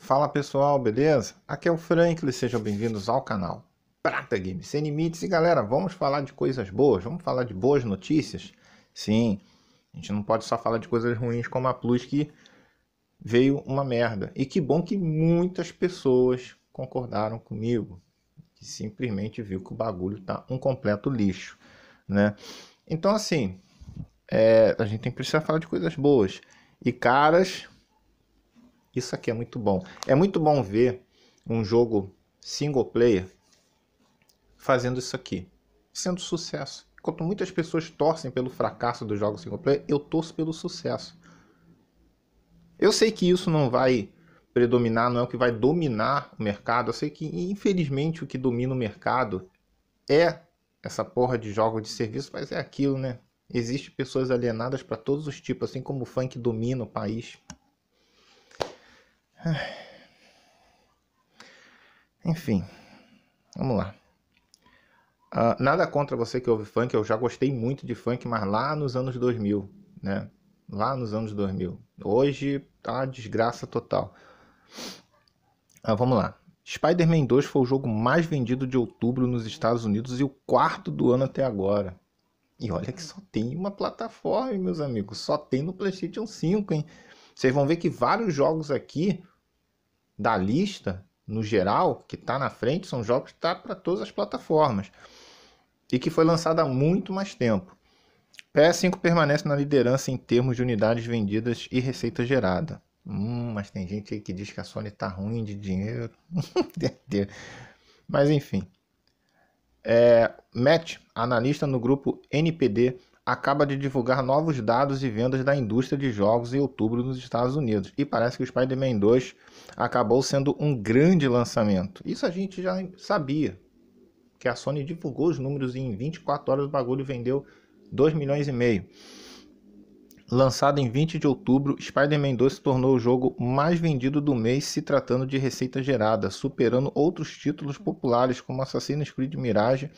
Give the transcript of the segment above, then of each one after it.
Fala pessoal, beleza? Aqui é o Franklin, sejam bem-vindos ao canal Prata Game Sem Limites. E galera, vamos falar de coisas boas, vamos falar de boas notícias? Sim, a gente não pode só falar de coisas ruins como a Plus que veio uma merda. E que bom que muitas pessoas concordaram comigo, que simplesmente viu que o bagulho tá um completo lixo, né? Então assim, é, a gente tem que precisar falar de coisas boas. E caras, isso aqui é muito bom. É muito bom ver um jogo single player fazendo isso aqui, sendo sucesso. Enquanto muitas pessoas torcem pelo fracasso dos jogos single player, eu torço pelo sucesso. Eu sei que isso não vai predominar, não é o que vai dominar o mercado. Eu sei que, infelizmente, o que domina o mercado é essa porra de jogos de serviço, mas é aquilo, né? Existem pessoas alienadas para todos os tipos, assim como o funk domina o país. Enfim, vamos lá. Uh, nada contra você que ouve funk, eu já gostei muito de funk, mas lá nos anos 2000, né? Lá nos anos 2000. Hoje tá uma desgraça total. Uh, vamos lá. Spider-Man 2 foi o jogo mais vendido de outubro nos Estados Unidos e o quarto do ano até agora. E olha que só tem uma plataforma, meus amigos. Só tem no PlayStation 5, hein? Vocês vão ver que vários jogos aqui da lista, no geral, que está na frente, são jogos que está para todas as plataformas e que foi lançada há muito mais tempo. PS5 permanece na liderança em termos de unidades vendidas e receita gerada. Hum, mas tem gente aí que diz que a Sony tá ruim de dinheiro. mas enfim. É, Matt, analista no grupo NPD acaba de divulgar novos dados de vendas da indústria de jogos em outubro nos Estados Unidos. E parece que o Spider-Man 2 acabou sendo um grande lançamento. Isso a gente já sabia, que a Sony divulgou os números e em 24 horas o bagulho vendeu 2 milhões e meio. Lançado em 20 de outubro, Spider-Man 2 se tornou o jogo mais vendido do mês se tratando de receita gerada, superando outros títulos populares como Assassin's Creed Mirage,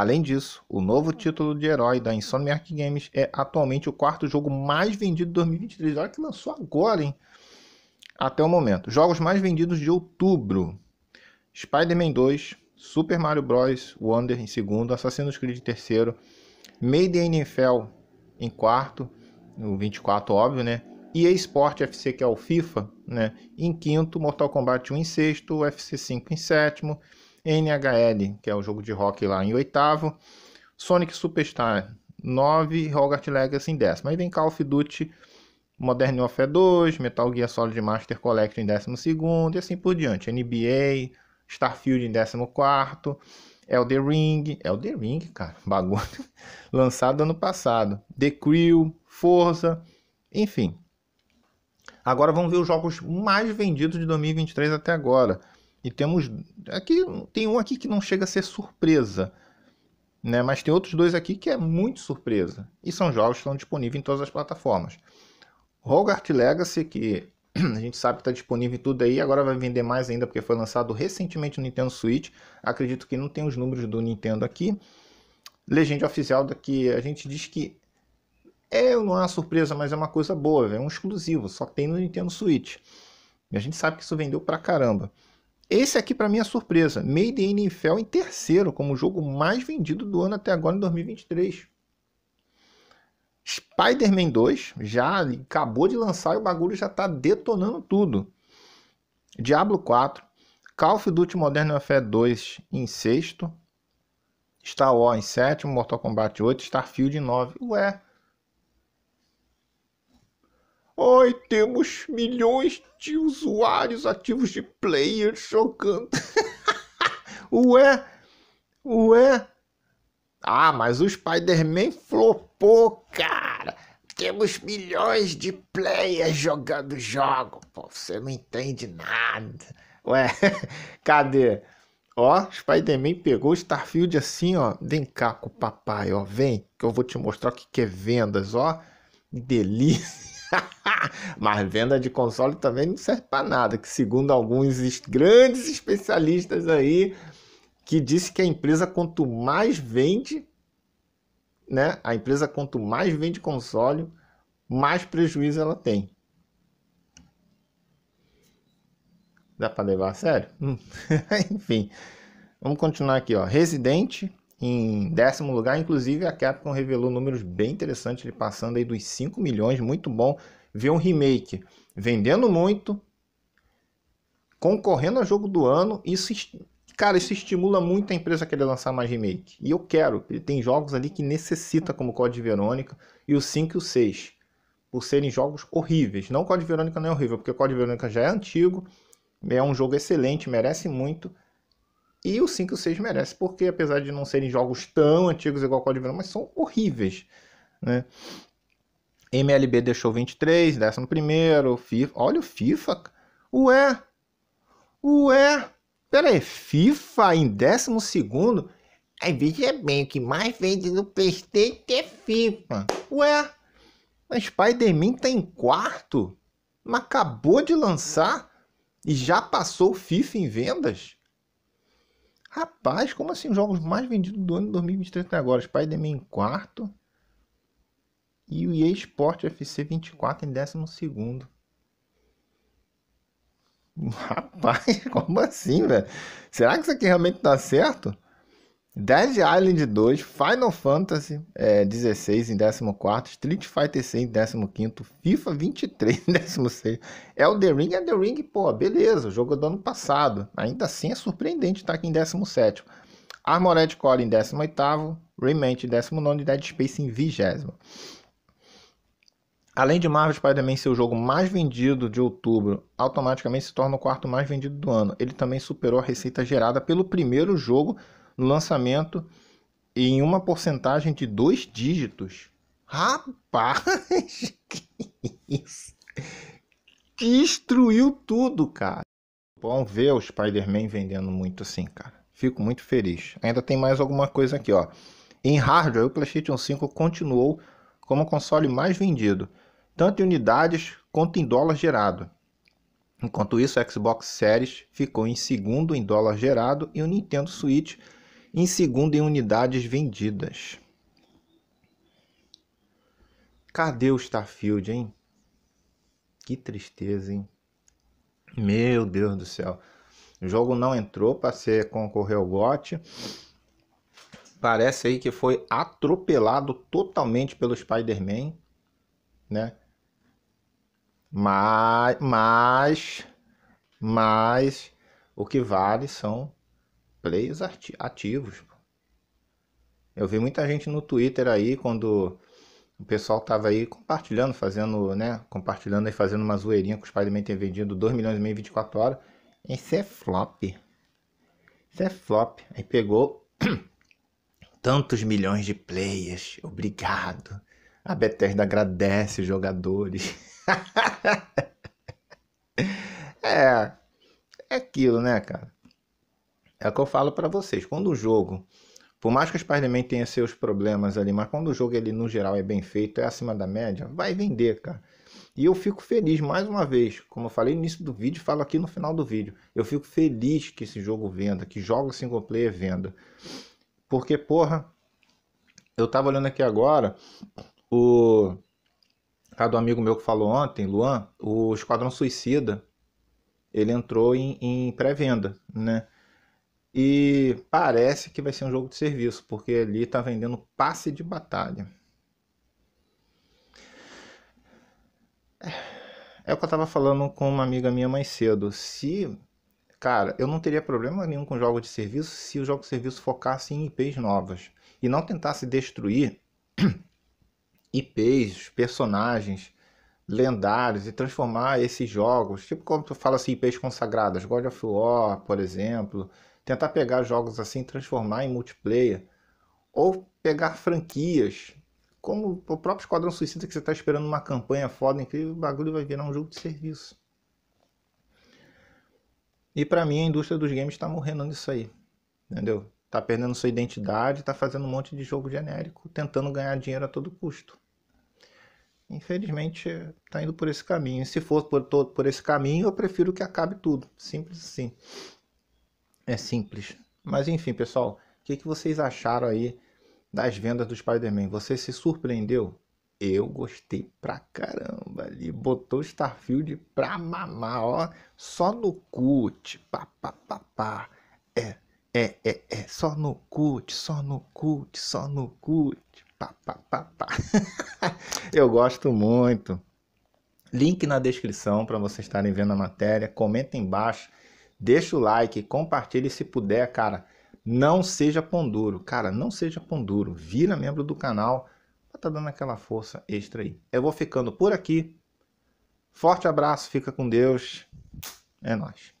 Além disso, o novo hum. título de herói da Insomniac Games é atualmente o quarto jogo mais vendido de 2023. Olha que lançou agora, hein? Até o momento. Jogos mais vendidos de outubro: Spider-Man 2, Super Mario Bros. Wonder em segundo, Assassin's Creed em terceiro, Made in NFL em quarto, o 24, óbvio, né? E Sport FC, que é o FIFA, né? Em quinto, Mortal Kombat 1 em sexto, UFC 5 em sétimo. NHL, que é o jogo de rock lá em oitavo. Sonic Superstar 9, Hogwarts Legacy em décimo. Aí vem Call of Duty Modern Warfare 2, Metal Gear Solid Master Collection em décimo segundo e assim por diante. NBA, Starfield em décimo quarto. Elder Ring, Elder Ring, cara, bagulho, lançado ano passado, The Crew, Forza, enfim. Agora vamos ver os jogos mais vendidos de 2023 até agora. E temos aqui tem um aqui que não chega a ser surpresa, né? Mas tem outros dois aqui que é muito surpresa. E são jogos que estão disponíveis em todas as plataformas. Hogarth Legacy que a gente sabe que está disponível em tudo aí, agora vai vender mais ainda porque foi lançado recentemente no Nintendo Switch. Acredito que não tem os números do Nintendo aqui. Legend oficial daqui a gente diz que é, não é uma surpresa, mas é uma coisa boa, é um exclusivo, só tem no Nintendo Switch. E a gente sabe que isso vendeu pra caramba. Esse aqui para mim é surpresa. Made in NFL em terceiro como o jogo mais vendido do ano até agora em 2023. Spider-Man 2 já acabou de lançar e o bagulho já está detonando tudo. Diablo 4, Call of Duty Modern Warfare 2 em sexto, Star Wars em sétimo, Mortal Kombat 8, Starfield em nove. Ué, Ai, temos milhões de usuários ativos de players jogando. ué, ué. Ah, mas o Spider-Man flopou, cara. Temos milhões de players jogando jogo. Pô, você não entende nada. Ué, cadê? Ó, Spider-Man pegou o Starfield assim, ó. Vem cá com o papai, ó. Vem, que eu vou te mostrar o que, que é vendas, ó. Delícia. Mas venda de console também não serve para nada, que segundo alguns grandes especialistas aí, que disse que a empresa quanto mais vende, né? A empresa quanto mais vende console, mais prejuízo ela tem. Dá para levar a sério? Hum, enfim. Vamos continuar aqui, ó. Em décimo lugar, inclusive, a Capcom revelou números bem interessantes, ele passando aí dos 5 milhões, muito bom ver um remake vendendo muito, concorrendo a jogo do ano, isso cara, isso estimula muito a empresa a querer lançar mais remake. E eu quero, tem jogos ali que necessita como Code Verônica e o 5 e o 6, por serem jogos horríveis. Não Code Verônica não é horrível, porque Code Verônica já é antigo, é um jogo excelente, merece muito, e o 5 e o 6 merece, porque apesar de não serem jogos tão antigos igual o Código Verão, mas são horríveis. Né? MLB deixou 23, 11, FIFA. Olha o FIFA. Ué! Ué! Peraí, FIFA em décimo a Aí veja bem, o que mais vende no PlayStation é FIFA. Ué! mas Spider-Man tá em quarto? Mas acabou de lançar e já passou o FIFA em vendas? Rapaz, como assim os jogos mais vendidos do ano de 2023 até agora? Spider-Man em quarto. E o EA Sport FC 24 em décimo segundo. Rapaz, como assim, velho? Será que isso aqui realmente tá certo? Dead Island 2, Final Fantasy é, 16 em 14, Street Fighter 6 em 15, FIFA 23 em 16, Elden Ring, Elden Ring, pô, beleza, o jogo é do ano passado, ainda assim é surpreendente estar tá aqui em 17, Armored Core em 18, Remake em 19 e Dead Space em 20. Além de Marvel Spider-Man ser o jogo mais vendido de outubro, automaticamente se torna o quarto mais vendido do ano. Ele também superou a receita gerada pelo primeiro jogo no lançamento em uma porcentagem de dois dígitos. Rapaz, que isso? Destruiu tudo, cara. Bom ver o Spider-Man vendendo muito assim, cara. Fico muito feliz. Ainda tem mais alguma coisa aqui, ó. Em hardware, o PlayStation 5 continuou como console mais vendido, tanto em unidades quanto em dólar gerado. Enquanto isso, o Xbox Series ficou em segundo em dólar gerado e o Nintendo Switch em segundo em unidades vendidas. Cadê o Starfield, hein? Que tristeza, hein? Meu Deus do céu. O jogo não entrou para ser concorrer ao GOT. Parece aí que foi atropelado totalmente pelo Spider-Man, né? Mas, mas, mas o que vale são players ativos. Eu vi muita gente no Twitter aí quando o pessoal tava aí compartilhando, fazendo, né? Compartilhando e fazendo uma zoeirinha com o Spider-Man tem vendido 2 milhões e meio em 24 horas. Isso é flop. Isso é flop. Aí pegou tantos milhões de players. Obrigado. A Bethesda agradece os jogadores. é. É aquilo, né, cara? É o que eu falo para vocês. Quando o jogo, por mais que o Spider-Man tenha seus problemas ali, mas quando o jogo ele no geral é bem feito, é acima da média, vai vender, cara. E eu fico feliz mais uma vez, como eu falei no início do vídeo, falo aqui no final do vídeo. Eu fico feliz que esse jogo venda, que jogo single player venda. Porque, porra, eu tava olhando aqui agora o do amigo meu que falou ontem, Luan, o Esquadrão Suicida, ele entrou em, em pré-venda, né? E parece que vai ser um jogo de serviço, porque ali está vendendo passe de batalha. É, é o que eu estava falando com uma amiga minha mais cedo. Se. Cara, eu não teria problema nenhum com jogos de serviço se o jogo de serviço focasse em IPs novas. E não tentasse destruir IPs, personagens lendários e transformar esses jogos, tipo como tu fala assim, IPs consagradas, God of War, por exemplo, tentar pegar jogos assim, transformar em multiplayer, ou pegar franquias, como o próprio Esquadrão Suicida que você está esperando uma campanha foda, incrível, o bagulho vai virar um jogo de serviço. E para mim a indústria dos games está morrendo nisso aí, entendeu? Tá perdendo sua identidade, tá fazendo um monte de jogo genérico, tentando ganhar dinheiro a todo custo. Infelizmente, tá indo por esse caminho. E se for por, por esse caminho, eu prefiro que acabe tudo. Simples assim. É simples. Mas enfim, pessoal, o que, que vocês acharam aí das vendas do Spider-Man? Você se surpreendeu? Eu gostei pra caramba ali. Botou Starfield pra mamar, ó. Só no cut. Pá, pá, pá, pá. É, é, é, é. Só no cut, só no cut, só no cut. Pá, pá, pá, pá. Eu gosto muito. Link na descrição para vocês estarem vendo a matéria. Comenta embaixo Deixa o like, compartilhe se puder, cara. Não seja pão duro, cara, não seja pão duro. Vira membro do canal tá dando aquela força extra aí. Eu vou ficando por aqui. Forte abraço, fica com Deus. É nóis.